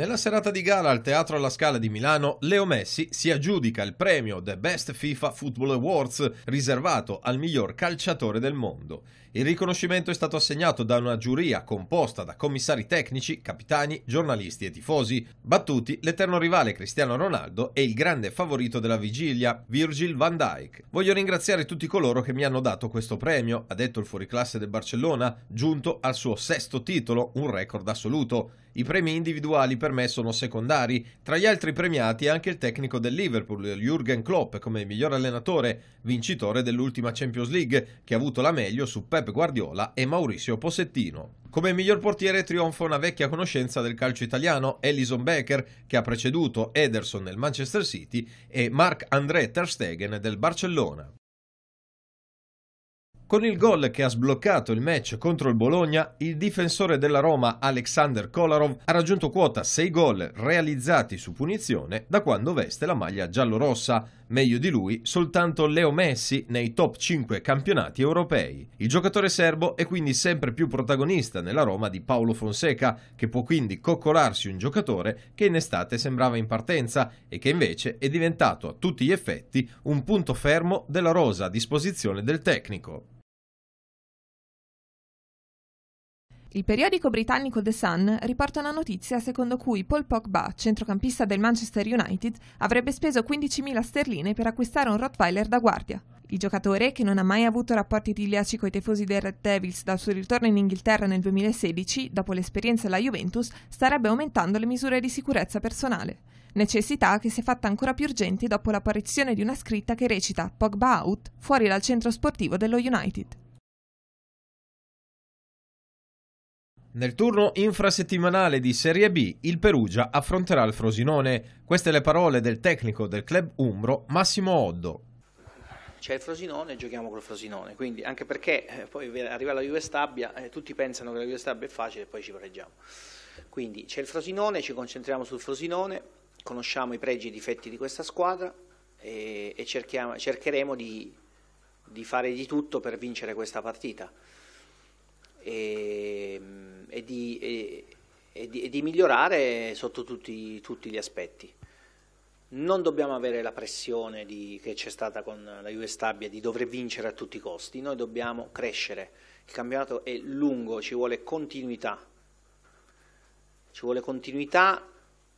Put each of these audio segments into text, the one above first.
Nella serata di gara al Teatro alla Scala di Milano, Leo Messi si aggiudica il premio The Best FIFA Football Awards riservato al miglior calciatore del mondo. Il riconoscimento è stato assegnato da una giuria composta da commissari tecnici, capitani, giornalisti e tifosi, battuti l'eterno rivale Cristiano Ronaldo e il grande favorito della vigilia, Virgil van Dijk. Voglio ringraziare tutti coloro che mi hanno dato questo premio, ha detto il fuoriclasse del Barcellona, giunto al suo sesto titolo, un record assoluto i premi individuali per me sono secondari, tra gli altri premiati anche il tecnico del Liverpool, Jürgen Klopp, come miglior allenatore, vincitore dell'ultima Champions League, che ha avuto la meglio su Pep Guardiola e Maurizio Possettino. Come miglior portiere trionfa una vecchia conoscenza del calcio italiano, Alison Becker, che ha preceduto Ederson nel Manchester City, e Marc-André Ter Stegen del Barcellona. Con il gol che ha sbloccato il match contro il Bologna, il difensore della Roma Alexander Kolarov ha raggiunto quota 6 gol realizzati su punizione da quando veste la maglia giallorossa, meglio di lui soltanto Leo Messi nei top 5 campionati europei. Il giocatore serbo è quindi sempre più protagonista nella Roma di Paolo Fonseca, che può quindi coccolarsi un giocatore che in estate sembrava in partenza e che invece è diventato a tutti gli effetti un punto fermo della rosa a disposizione del tecnico. Il periodico britannico The Sun riporta una notizia secondo cui Paul Pogba, centrocampista del Manchester United, avrebbe speso 15.000 sterline per acquistare un Rottweiler da guardia. Il giocatore, che non ha mai avuto rapporti idilliaci i tifosi dei Red Devils dal suo ritorno in Inghilterra nel 2016, dopo l'esperienza alla Juventus, starebbe aumentando le misure di sicurezza personale. Necessità che si è fatta ancora più urgente dopo l'apparizione di una scritta che recita Pogba out fuori dal centro sportivo dello United. Nel turno infrasettimanale di Serie B il Perugia affronterà il Frosinone. Queste le parole del tecnico del club Umbro Massimo Oddo. C'è il Frosinone, giochiamo col Frosinone, quindi anche perché eh, poi arriva la Juve Stabia, eh, tutti pensano che la Juve Stabia è facile e poi ci pareggiamo. Quindi c'è il Frosinone, ci concentriamo sul Frosinone, conosciamo i pregi e i difetti di questa squadra e, e cercheremo di, di fare di tutto per vincere questa partita. E, di, e, e, di, e di, migliorare sotto tutti, tutti, gli aspetti. Non dobbiamo avere la pressione di, che c'è stata con la Juve Stabia di dover vincere a tutti i costi, noi dobbiamo crescere, il campionato è lungo, ci vuole continuità, ci vuole continuità,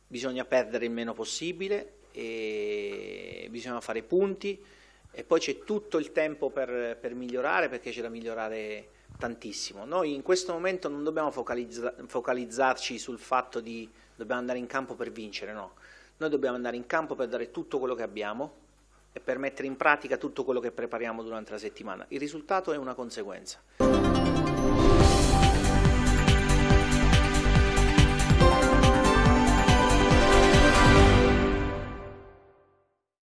bisogna perdere il meno possibile, bisogna fare punti e poi c'è tutto il tempo per, per migliorare perché c'è da migliorare tantissimo. Noi in questo momento non dobbiamo focalizza focalizzarci sul fatto di dobbiamo andare in campo per vincere, no. Noi dobbiamo andare in campo per dare tutto quello che abbiamo e per mettere in pratica tutto quello che prepariamo durante la settimana. Il risultato è una conseguenza.